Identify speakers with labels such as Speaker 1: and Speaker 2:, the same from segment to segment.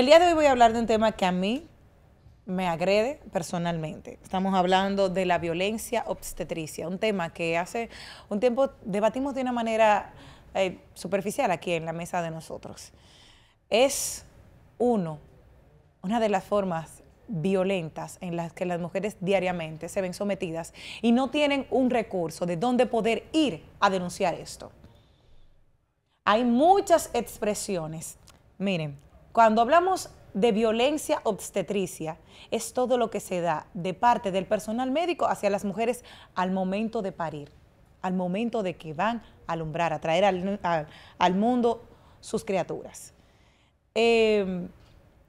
Speaker 1: El día de hoy voy a hablar de un tema que a mí me agrede personalmente. Estamos hablando de la violencia obstetricia, un tema que hace un tiempo debatimos de una manera eh, superficial aquí en la mesa de nosotros. Es uno, una de las formas violentas en las que las mujeres diariamente se ven sometidas y no tienen un recurso de dónde poder ir a denunciar esto. Hay muchas expresiones. Miren, cuando hablamos de violencia obstetricia, es todo lo que se da de parte del personal médico hacia las mujeres al momento de parir, al momento de que van a alumbrar, a traer al, mundo sus criaturas. Em,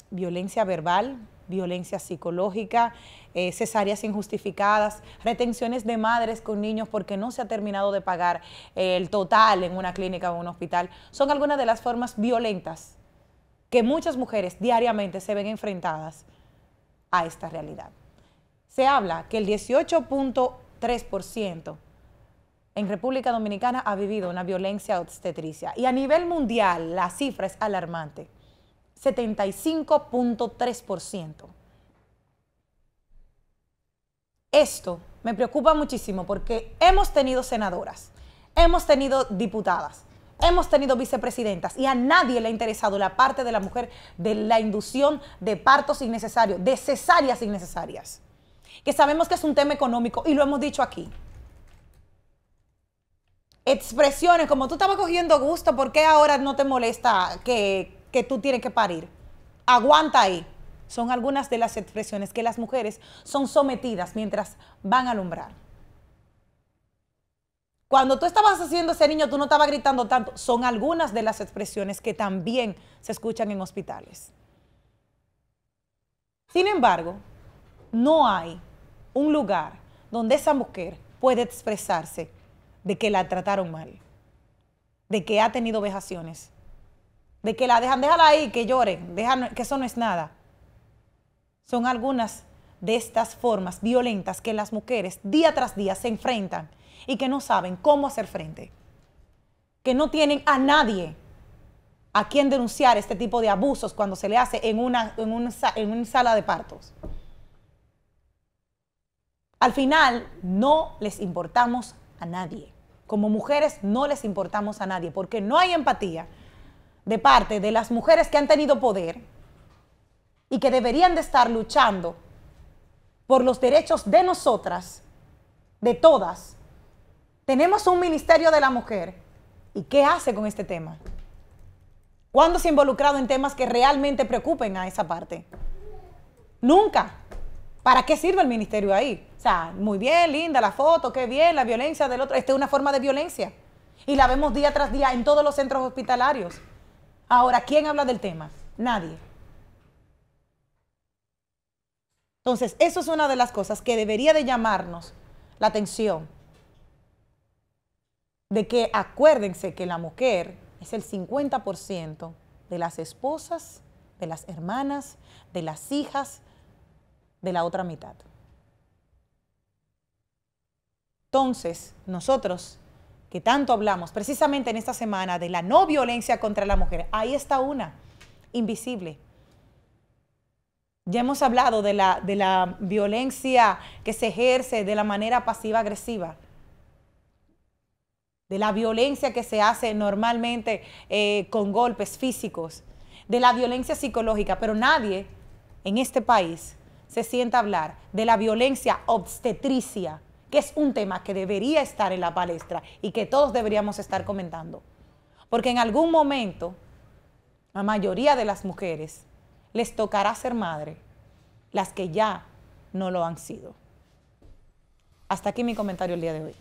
Speaker 1: violencia verbal, violencia psicológica, eh, cesáreas injustificadas, retenciones de madres con niños porque no se ha terminado de pagar el total en una clínica o un hospital, son algunas de las formas violentas que muchas mujeres diariamente se ven enfrentadas a esta realidad. Se habla que el 18.3% en República Dominicana ha vivido una violencia obstetricia y a nivel mundial la cifra es alarmante, 75.3%. Esto me preocupa muchísimo porque hemos tenido senadoras, hemos tenido diputadas, hemos tenido vicepresidentas y a nadie le ha interesado la parte de la mujer de la inducción de partos innecesarios, de cesáreas innecesarias, que sabemos que es un tema económico y lo hemos dicho aquí. Expresiones como tú estabas cogiendo gusto, ¿por qué ahora no te molesta que, que tú tienes que parir? Aguanta ahí. Son algunas de las expresiones que las mujeres son sometidas mientras van a alumbrar. Cuando tú estabas haciendo ese niño, tú no estabas gritando tanto. Son algunas de las expresiones que también se escuchan en hospitales. Sin embargo, no hay un lugar donde esa mujer puede expresarse de que la trataron mal, de que ha tenido vejaciones, de que la dejan, déjala ahí, que llore, que eso no es nada. Son algunas de estas formas violentas que las mujeres día tras día se enfrentan y que no saben cómo hacer frente, que no tienen a nadie a quien denunciar este tipo de abusos cuando se le hace en una, en en sala de partos. Al final, no les importamos a nadie. Como mujeres no les importamos a nadie porque no hay empatía de parte de las mujeres que han tenido poder y que deberían de estar luchando por los derechos de nosotras, de todas. Tenemos un Ministerio de la Mujer. ¿Y qué hace con este tema? ¿Cuándo se ha involucrado en temas que realmente preocupen a esa parte? Nunca. ¿Para qué sirve el ministerio ahí? O sea, muy bien, linda la foto, qué bien, la violencia del otro. Esta es una forma de violencia. Y la vemos día tras día en todos los centros hospitalarios. Ahora, ¿quién habla del tema? Nadie. Entonces, eso es una de las cosas que debería de llamarnos la atención. De que acuérdense que la mujer es el 50% de las esposas, de las hermanas, de las hijas, de la otra mitad. Entonces, nosotros que tanto hablamos precisamente en esta semana de la no violencia contra la mujer, ahí está una, invisible. Ya hemos hablado de la, violencia que se ejerce de la manera pasiva-agresiva, de la violencia que se hace normalmente eh, con golpes físicos, de la violencia psicológica, pero nadie en este país se sienta a hablar de la violencia obstetricia, que es un tema que debería estar en la palestra y que todos deberíamos estar comentando. Porque en algún momento, la mayoría de las mujeres les tocará ser madre, las que ya no lo han sido. Hasta aquí mi comentario el día de hoy.